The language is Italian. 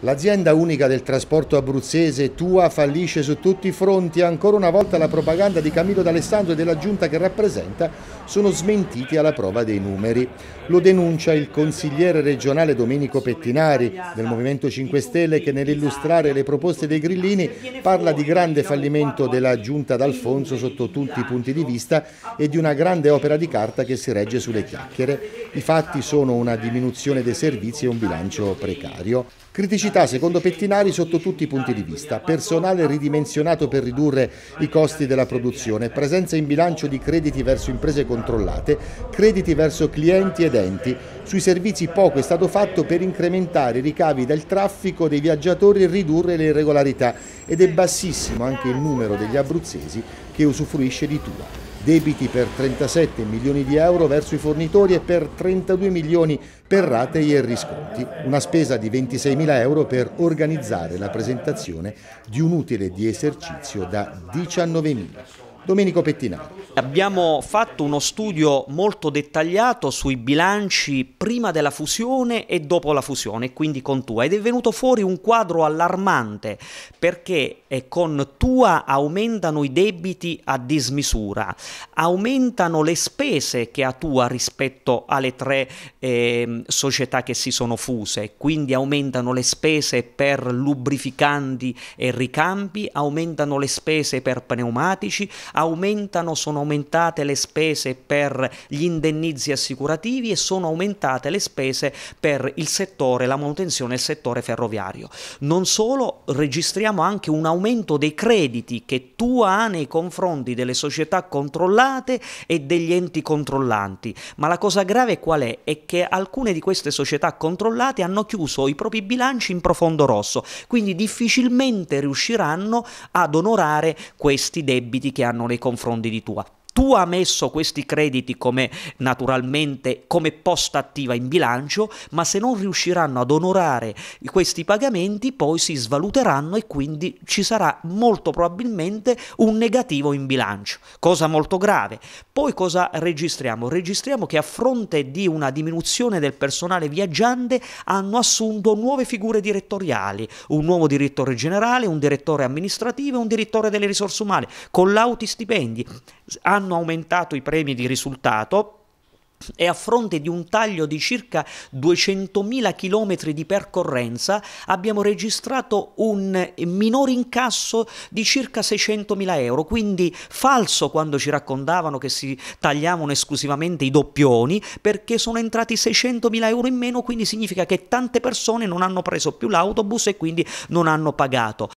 L'azienda unica del trasporto abruzzese Tua fallisce su tutti i fronti. Ancora una volta la propaganda di Camillo D'Alessandro e della giunta che rappresenta sono smentiti alla prova dei numeri. Lo denuncia il consigliere regionale Domenico Pettinari del Movimento 5 Stelle che nell'illustrare le proposte dei grillini parla di grande fallimento della giunta d'Alfonso sotto tutti i punti di vista e di una grande opera di carta che si regge sulle chiacchiere. I fatti sono una diminuzione dei servizi e un bilancio precario. Critici criticità, secondo Pettinari, sotto tutti i punti di vista. Personale ridimensionato per ridurre i costi della produzione, presenza in bilancio di crediti verso imprese controllate, crediti verso clienti ed enti. Sui servizi poco è stato fatto per incrementare i ricavi del traffico dei viaggiatori e ridurre le irregolarità. Ed è bassissimo anche il numero degli abruzzesi che usufruisce di Tua. Debiti per 37 milioni di euro verso i fornitori e per 32 milioni per ratei e risconti. Una spesa di 26 mila euro per organizzare la presentazione di un utile di esercizio da 19 mila. Domenico Pettinato. Abbiamo fatto uno studio molto dettagliato sui bilanci prima della fusione e dopo la fusione, quindi con Tua, ed è venuto fuori un quadro allarmante perché eh, con Tua aumentano i debiti a dismisura, aumentano le spese che ha Tua rispetto alle tre eh, società che si sono fuse, quindi aumentano le spese per lubrificanti e ricambi, aumentano le spese per pneumatici, aumentano, sono aumentate le spese per gli indennizi assicurativi e sono aumentate le spese per il settore, la manutenzione e il settore ferroviario. Non solo, registriamo anche un aumento dei crediti che tu ha nei confronti delle società controllate e degli enti controllanti, ma la cosa grave qual è? È che alcune di queste società controllate hanno chiuso i propri bilanci in profondo rosso, quindi difficilmente riusciranno ad onorare questi debiti che hanno nei confronti di tua tu hai messo questi crediti come naturalmente come posta attiva in bilancio, ma se non riusciranno ad onorare questi pagamenti poi si svaluteranno e quindi ci sarà molto probabilmente un negativo in bilancio, cosa molto grave. Poi cosa registriamo? Registriamo che a fronte di una diminuzione del personale viaggiante hanno assunto nuove figure direttoriali, un nuovo direttore generale, un direttore amministrativo e un direttore delle risorse umane, con lauti stipendi hanno aumentato i premi di risultato e a fronte di un taglio di circa 200.000 km di percorrenza abbiamo registrato un minor incasso di circa 600.000 euro, quindi falso quando ci raccontavano che si tagliavano esclusivamente i doppioni perché sono entrati 600.000 euro in meno, quindi significa che tante persone non hanno preso più l'autobus e quindi non hanno pagato.